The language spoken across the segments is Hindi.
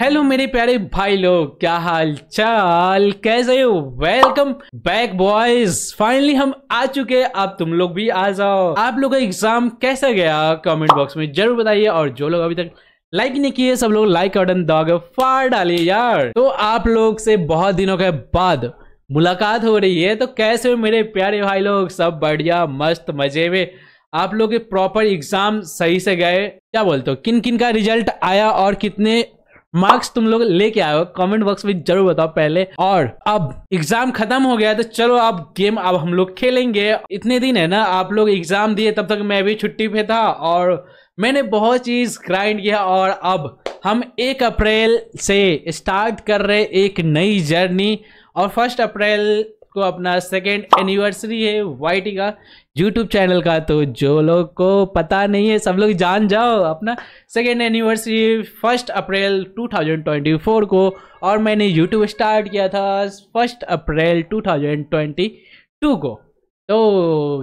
हेलो मेरे प्यारे भाई लोग क्या हाल चाल कैसे हो वेलकम बैक बॉयज फाइनली हम आ चुके हैं अब तुम लोग भी आ जाओ आप लोग का एग्जाम कैसा गया कमेंट बॉक्स में जरूर बताइए और जो लोग अभी तक लाइक नहीं किए सब लोग लाइक बटन दागे फाड़ डालिए यार तो आप लोग से बहुत दिनों के बाद मुलाकात हो रही है तो कैसे हो मेरे प्यारे भाई लोग सब बढ़िया मस्त मजे में आप लोग के प्रॉपर एग्जाम सही से गए क्या बोलते हो किन किन का रिजल्ट आया और कितने मार्क्स तुम लोग लेके आए हो कमेंट बॉक्स में जरूर बताओ पहले और अब एग्जाम खत्म हो गया तो चलो अब गेम अब हम लोग खेलेंगे इतने दिन है ना आप लोग एग्जाम दिए तब तक मैं भी छुट्टी पे था और मैंने बहुत चीज ग्राइंड किया और अब हम एक अप्रैल से स्टार्ट कर रहे एक नई जर्नी और फर्स्ट अप्रैल को अपना सेकेंड एनिवर्सरी है वाईटी का यूट्यूब चैनल का तो जो लोग को पता नहीं है सब लोग जान जाओ अपना सेकेंड एनिवर्सरी फर्स्ट अप्रैल 2024 को और मैंने यूट्यूब स्टार्ट किया था फर्स्ट अप्रैल 2022 को तो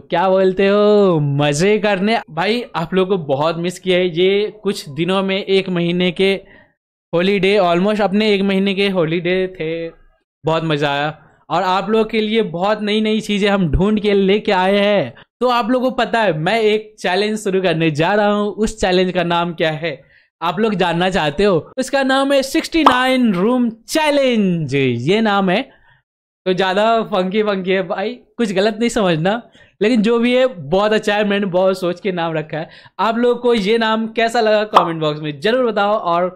क्या बोलते हो मज़े करने भाई आप लोगों को बहुत मिस किया है ये कुछ दिनों में एक महीने के हॉलीडे ऑलमोस्ट अपने एक महीने के हॉलीडे थे बहुत मज़ा आया और आप लोगों के लिए बहुत नई नई चीज़ें हम ढूंढ के लेके आए हैं तो आप लोगों को पता है मैं एक चैलेंज शुरू करने जा रहा हूँ उस चैलेंज का नाम क्या है आप लोग जानना चाहते हो उसका नाम है सिक्सटी नाइन रूम चैलेंज ये नाम है तो ज़्यादा फंकी फंकी है भाई कुछ गलत नहीं समझना लेकिन जो भी है बहुत अच्छा है मैंने बहुत सोच के नाम रखा है आप लोगों को ये नाम कैसा लगा कमेंट बॉक्स में ज़रूर बताओ और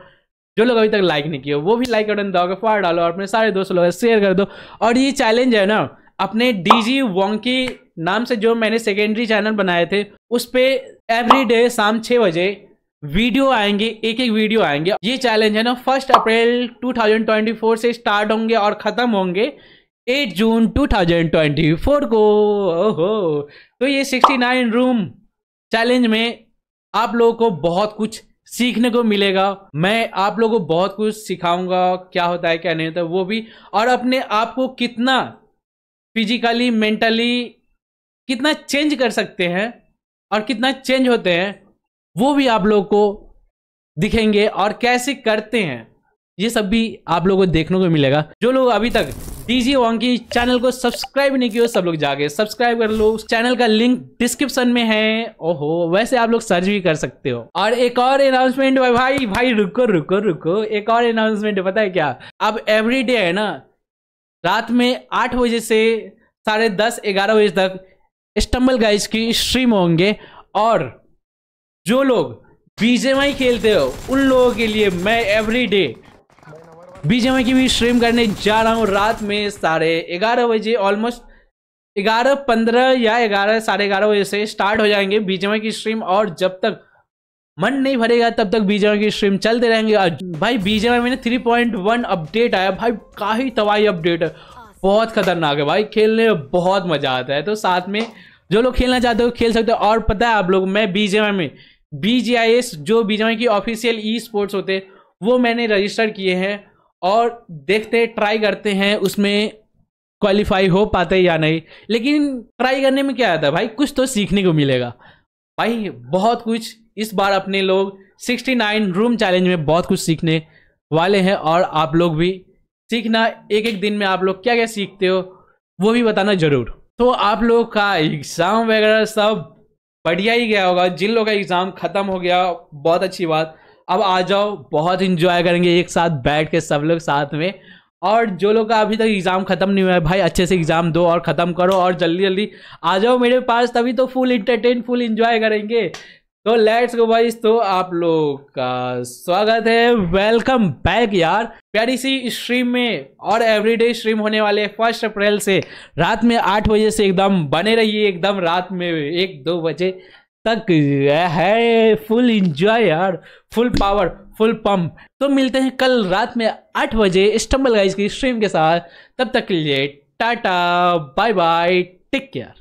जो लोग अभी तक लाइक नहीं किए वो भी लाइक बटन दबाकर फाड़ डालो और अपने सारे दोस्तों लोग शेयर कर दो और ये चैलेंज है ना अपने डी जी वोंकी नाम से जो मैंने सेकेंडरी चैनल बनाए थे उस पर एवरी डे शाम छः बजे वीडियो आएंगे एक एक वीडियो आएंगे ये चैलेंज है ना फर्स्ट अप्रैल 2024 से स्टार्ट होंगे और ख़त्म होंगे 8 जून 2024 को ओहो तो ये 69 रूम चैलेंज में आप लोगों को बहुत कुछ सीखने को मिलेगा मैं आप लोगों को बहुत कुछ सिखाऊंगा क्या होता है क्या नहीं होता वो भी और अपने आप को कितना फिजिकली मेंटली कितना चेंज कर सकते हैं और कितना चेंज होते हैं वो भी आप लोगों को दिखेंगे और कैसे करते हैं ये सब भी आप लोगों को देखने को मिलेगा जो लोग अभी तक डीजी वॉन्ग की चैनल को सब्सक्राइब नहीं किया सब लोग जाके सब्सक्राइब कर लो चैनल का लिंक डिस्क्रिप्शन में है ओहो वैसे आप लोग सर्च भी कर सकते हो और एक और अनाउंसमेंट भाई भाई भाई रुको रुको रुको एक और अनाउंसमेंट पता है क्या अब एवरी डे है ना रात में आठ बजे से साढ़े दस ग्यारह बजे तक स्टम्बल गाइज की स्ट्रीम होंगे और जो लोग बीजेमाई खेलते हो उन लोगों के लिए मैं एवरी डे बीजेमआई की भी स्ट्रीम करने जा रहा हूँ रात में साढ़े ग्यारह बजे ऑलमोस्ट ग्यारह पंद्रह या ग्यारह साढ़े ग्यारह बजे से स्टार्ट हो जाएंगे बीजेमआई की स्ट्रीम और जब तक मन नहीं भरेगा तब तक बीजेमआई की स्ट्रीम चलते रहेंगे भाई बीजेमआई में थ्री पॉइंट वन अपडेट आया भाई काफ़ी तबाही अपडेट है बहुत खतरनाक है भाई खेलने में बहुत मज़ा आता है तो साथ में जो लोग खेलना चाहते हो खेल सकते हो और पता है आप लोग मैं बीजेमआई में बी जो बीजेमआई की ऑफिशियल ई स्पोर्ट्स होते वो मैंने रजिस्टर किए हैं और देखते ट्राई करते हैं उसमें क्वालिफाई हो पाते या नहीं लेकिन ट्राई करने में क्या आता है भाई कुछ तो सीखने को मिलेगा भाई बहुत कुछ इस बार अपने लोग 69 रूम चैलेंज में बहुत कुछ सीखने वाले हैं और आप लोग भी सीखना एक एक दिन में आप लोग क्या क्या सीखते हो वो भी बताना ज़रूर तो आप लोग का एग्ज़ाम वगैरह सब बढ़िया ही गया होगा जिन लोगों का एग्ज़ाम ख़त्म हो गया बहुत अच्छी बात अब आ जाओ बहुत इंजॉय करेंगे एक साथ बैठ के सब लोग साथ में और जो लोग का अभी तक एग्ज़ाम ख़त्म नहीं हुआ है भाई अच्छे से एग्ज़ाम दो और ख़त्म करो और जल्दी जल्दी आ जाओ मेरे पास तभी तो फुल इंटरटेन फुल इंजॉय करेंगे तो लेट्स गो भाई तो आप लोग का स्वागत है वेलकम बैक यार प्यारी सी स्ट्रीम में और एवरीडे स्ट्रीम होने वाले फर्स्ट अप्रैल से रात में आठ बजे से एकदम बने रहिए एकदम रात में एक दो बजे तक है फुल इंजॉय यार फुल पावर फुल पंप तो मिलते हैं कल रात में आठ बजे स्टम्बल गाइज की स्ट्रीम के साथ तब तक के लिए tata bye bye take care